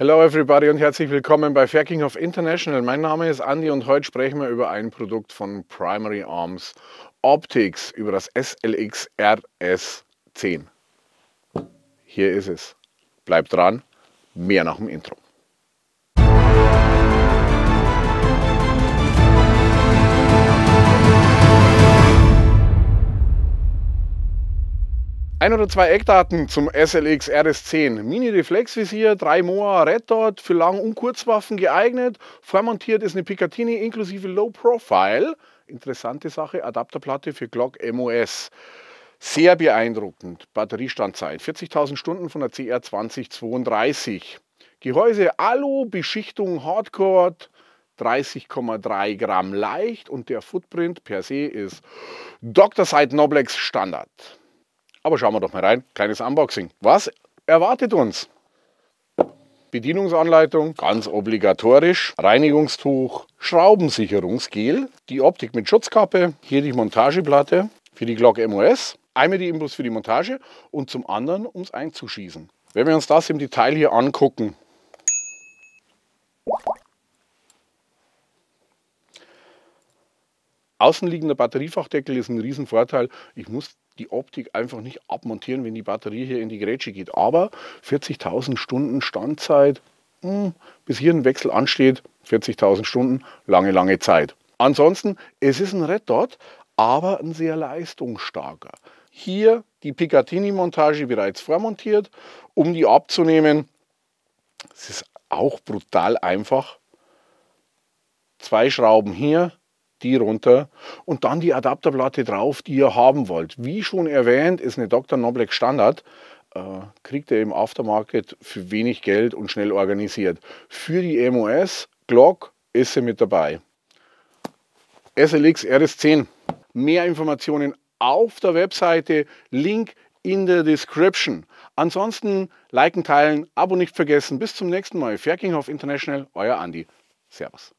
Hello everybody und herzlich willkommen bei Fairkinghoff International. Mein Name ist Andy und heute sprechen wir über ein Produkt von Primary Arms Optics, über das SLX RS10. Hier ist es. Bleibt dran, mehr nach dem Intro. Ein oder zwei Eckdaten zum SLX RS10. Mini-Reflexvisier, 3 Moa Red Dot, für Lang- und Kurzwaffen geeignet. Vormontiert ist eine Picatinny inklusive Low Profile. Interessante Sache, Adapterplatte für Glock MOS. Sehr beeindruckend. Batteriestandzeit 40.000 Stunden von der CR 2032. Gehäuse Alu, Beschichtung Hardcore, 30,3 Gramm leicht und der Footprint per se ist Dr. Side Noblex Standard. Aber schauen wir doch mal rein. Kleines Unboxing. Was erwartet uns? Bedienungsanleitung, ganz obligatorisch, Reinigungstuch, Schraubensicherungsgel, die Optik mit Schutzkappe, hier die Montageplatte für die Glock MOS, einmal die Imbus für die Montage und zum anderen um es Einzuschießen. Wenn wir uns das im Detail hier angucken, Außenliegender Batteriefachdeckel ist ein Riesenvorteil. Ich muss die Optik einfach nicht abmontieren, wenn die Batterie hier in die Grätsche geht. Aber 40.000 Stunden Standzeit, mh, hm, bis hier ein Wechsel ansteht, 40.000 Stunden, lange, lange Zeit. Ansonsten, es ist ein Red Dot, aber ein sehr leistungsstarker. Hier die Picatinny-Montage bereits vormontiert, um die abzunehmen. Es ist auch brutal einfach. Zwei Schrauben hier, die runter und dann die Adapterplatte drauf, die ihr haben wollt. Wie schon erwähnt, ist eine Dr. Nobleck Standard. Äh, kriegt ihr im Aftermarket für wenig Geld und schnell organisiert. Für die MOS Glock ist sie mit dabei. SLX RS10. Mehr Informationen auf der Webseite, Link in der Description. Ansonsten liken, teilen, Abo nicht vergessen. Bis zum nächsten Mal. Ferkinghoff International, euer Andi. Servus.